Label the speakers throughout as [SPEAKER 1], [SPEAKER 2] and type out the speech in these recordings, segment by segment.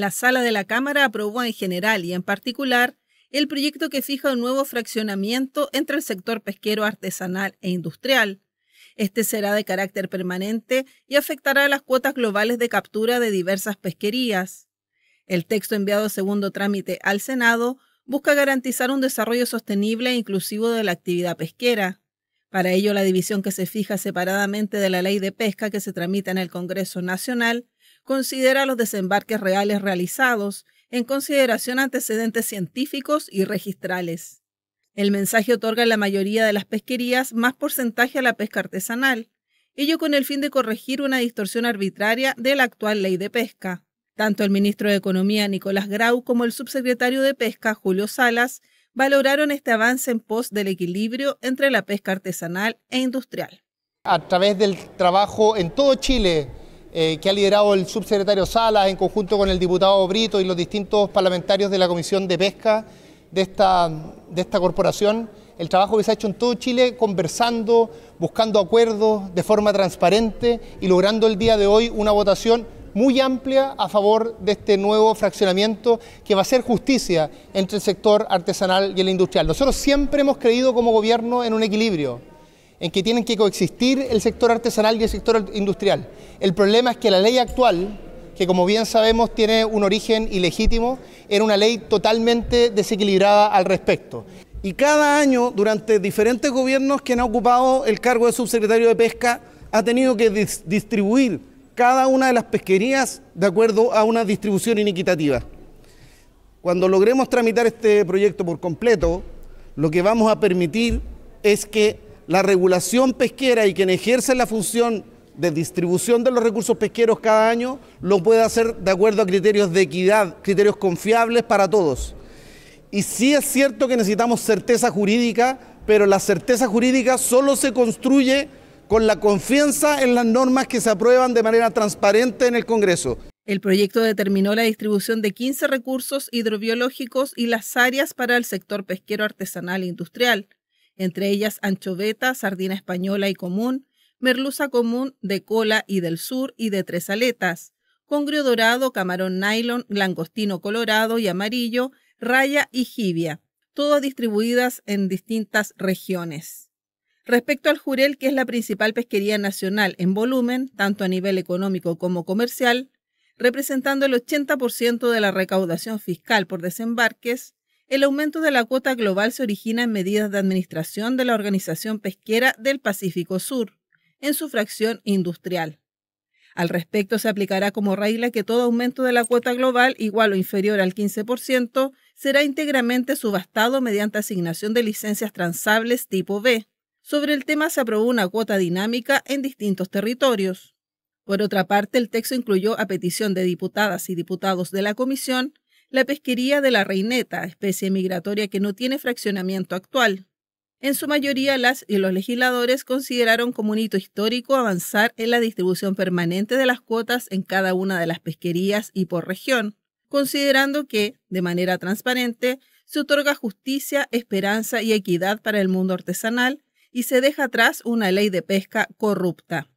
[SPEAKER 1] La sala de la Cámara aprobó en general y en particular el proyecto que fija un nuevo fraccionamiento entre el sector pesquero artesanal e industrial. Este será de carácter permanente y afectará a las cuotas globales de captura de diversas pesquerías. El texto enviado segundo trámite al Senado busca garantizar un desarrollo sostenible e inclusivo de la actividad pesquera. Para ello, la división que se fija separadamente de la ley de pesca que se tramita en el Congreso Nacional considera los desembarques reales realizados en consideración antecedentes científicos y registrales. El mensaje otorga en la mayoría de las pesquerías más porcentaje a la pesca artesanal, ello con el fin de corregir una distorsión arbitraria de la actual ley de pesca. Tanto el ministro de Economía Nicolás Grau como el subsecretario de Pesca Julio Salas valoraron este avance en pos del equilibrio entre la pesca artesanal e industrial. A
[SPEAKER 2] través del trabajo en todo Chile, eh, que ha liderado el subsecretario Salas en conjunto con el diputado Brito y los distintos parlamentarios de la Comisión de Pesca de esta, de esta corporación, el trabajo que se ha hecho en todo Chile conversando, buscando acuerdos de forma transparente y logrando el día de hoy una votación muy amplia a favor de este nuevo fraccionamiento que va a ser justicia entre el sector artesanal y el industrial. Nosotros siempre hemos creído como gobierno en un equilibrio en que tienen que coexistir el sector artesanal y el sector industrial. El problema es que la ley actual, que como bien sabemos tiene un origen ilegítimo, era una ley totalmente desequilibrada al respecto. Y cada año, durante diferentes gobiernos que han ocupado el cargo de subsecretario de Pesca, ha tenido que distribuir cada una de las pesquerías de acuerdo a una distribución inequitativa. Cuando logremos tramitar este proyecto por completo, lo que vamos a permitir es que la regulación pesquera y quien ejerce la función de distribución de los recursos pesqueros cada año lo puede hacer de acuerdo a criterios de equidad, criterios confiables para todos. Y sí es cierto que necesitamos certeza jurídica, pero la certeza jurídica solo se construye con la confianza en las normas que se aprueban de manera transparente en el
[SPEAKER 1] Congreso. El proyecto determinó la distribución de 15 recursos hidrobiológicos y las áreas para el sector pesquero artesanal e industrial entre ellas anchoveta, sardina española y común, merluza común de cola y del sur y de tres aletas, congrio dorado, camarón nylon, langostino colorado y amarillo, raya y jibia, todas distribuidas en distintas regiones. Respecto al jurel, que es la principal pesquería nacional en volumen, tanto a nivel económico como comercial, representando el 80% de la recaudación fiscal por desembarques, el aumento de la cuota global se origina en medidas de administración de la Organización Pesquera del Pacífico Sur, en su fracción industrial. Al respecto, se aplicará como regla que todo aumento de la cuota global igual o inferior al 15% será íntegramente subastado mediante asignación de licencias transables tipo B. Sobre el tema se aprobó una cuota dinámica en distintos territorios. Por otra parte, el texto incluyó, a petición de diputadas y diputados de la Comisión, la pesquería de la reineta, especie migratoria que no tiene fraccionamiento actual. En su mayoría, las y los legisladores consideraron como un hito histórico avanzar en la distribución permanente de las cuotas en cada una de las pesquerías y por región, considerando que, de manera transparente, se otorga justicia, esperanza y equidad para el mundo artesanal y se deja atrás una ley de pesca corrupta.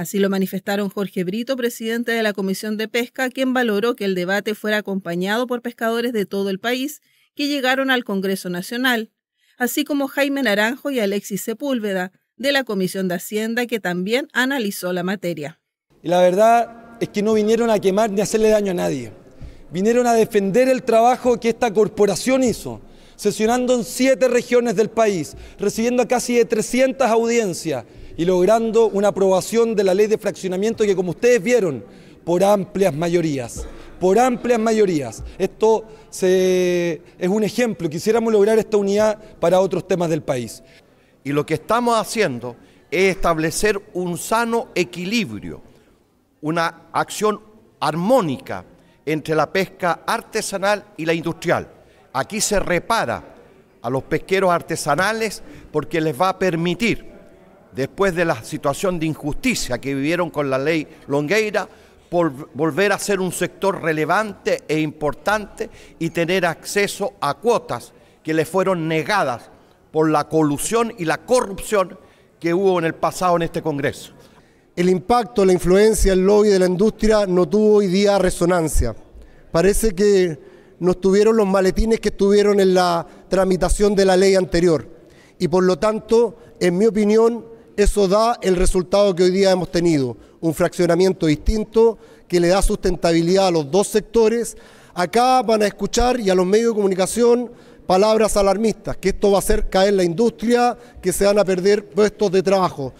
[SPEAKER 1] Así lo manifestaron Jorge Brito, presidente de la Comisión de Pesca, quien valoró que el debate fuera acompañado por pescadores de todo el país que llegaron al Congreso Nacional, así como Jaime Naranjo y Alexis Sepúlveda, de la Comisión de Hacienda, que también analizó la materia.
[SPEAKER 2] Y la verdad es que no vinieron a quemar ni a hacerle daño a nadie. Vinieron a defender el trabajo que esta corporación hizo, sesionando en siete regiones del país, recibiendo casi 300 audiencias y logrando una aprobación de la ley de fraccionamiento que, como ustedes vieron, por amplias mayorías, por amplias mayorías. Esto es un ejemplo, quisiéramos lograr esta unidad para otros temas del país. Y lo que estamos haciendo es establecer un sano equilibrio, una acción armónica entre la pesca artesanal y la industrial. Aquí se repara a los pesqueros artesanales porque les va a permitir después de la situación de injusticia que vivieron con la ley Longueira, por volver a ser un sector relevante e importante y tener acceso a cuotas que le fueron negadas por la colusión y la corrupción que hubo en el pasado en este Congreso. El impacto, la influencia, el lobby de la industria no tuvo hoy día resonancia. Parece que no tuvieron los maletines que estuvieron en la tramitación de la ley anterior. Y por lo tanto, en mi opinión, eso da el resultado que hoy día hemos tenido, un fraccionamiento distinto que le da sustentabilidad a los dos sectores. Acá van a escuchar y a los medios de comunicación palabras alarmistas, que esto va a hacer caer la industria, que se van a perder puestos de trabajo.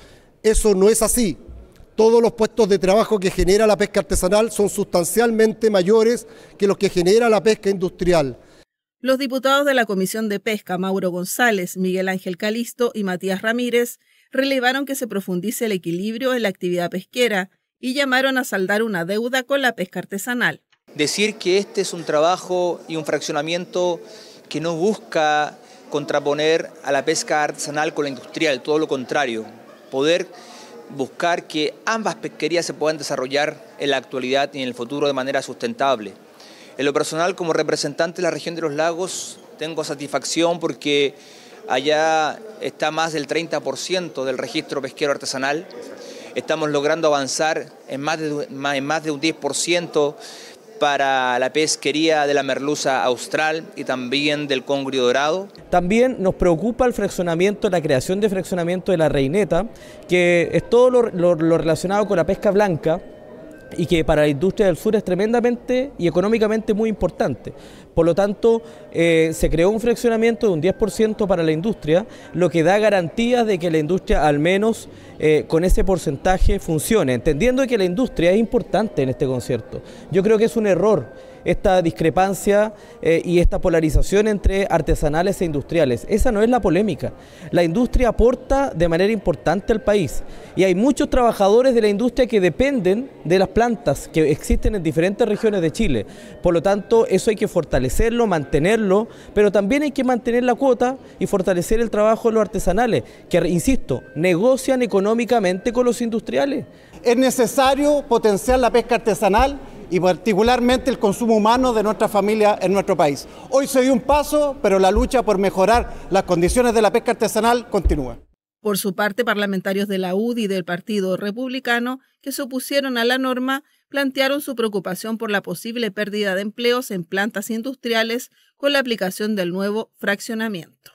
[SPEAKER 2] Eso no es así. Todos los puestos de trabajo que genera la pesca artesanal son sustancialmente mayores que los que genera la pesca industrial.
[SPEAKER 1] Los diputados de la Comisión de Pesca, Mauro González, Miguel Ángel Calisto y Matías Ramírez, relevaron que se profundice el equilibrio en la actividad pesquera y llamaron a saldar una deuda con la pesca artesanal.
[SPEAKER 2] Decir que este es un trabajo y un fraccionamiento que no busca contraponer a la pesca artesanal con la industrial, todo lo contrario, poder buscar que ambas pesquerías se puedan desarrollar en la actualidad y en el futuro de manera sustentable. En lo personal, como representante de la región de los lagos, tengo satisfacción porque Allá está más del 30% del registro pesquero artesanal. Estamos logrando avanzar en más de, más de un 10% para la pesquería de la merluza austral y también del congrio dorado. También nos preocupa el fraccionamiento, la creación de fraccionamiento de la reineta, que es todo lo relacionado con la pesca blanca, y que para la industria del sur es tremendamente y económicamente muy importante. Por lo tanto, eh, se creó un fraccionamiento de un 10% para la industria, lo que da garantías de que la industria al menos eh, con ese porcentaje funcione, entendiendo que la industria es importante en este concierto. Yo creo que es un error esta discrepancia eh, y esta polarización entre artesanales e industriales. Esa no es la polémica. La industria aporta de manera importante al país y hay muchos trabajadores de la industria que dependen de las plantas que existen en diferentes regiones de Chile. Por lo tanto, eso hay que fortalecerlo, mantenerlo, pero también hay que mantener la cuota y fortalecer el trabajo de los artesanales, que, insisto, negocian económicamente con los industriales. Es necesario potenciar la pesca artesanal y particularmente el consumo humano de nuestra familia en nuestro país. Hoy se dio un paso, pero la lucha por mejorar las condiciones de la pesca artesanal continúa.
[SPEAKER 1] Por su parte, parlamentarios de la UDI y del Partido Republicano que se opusieron a la norma plantearon su preocupación por la posible pérdida de empleos en plantas industriales con la aplicación del nuevo fraccionamiento.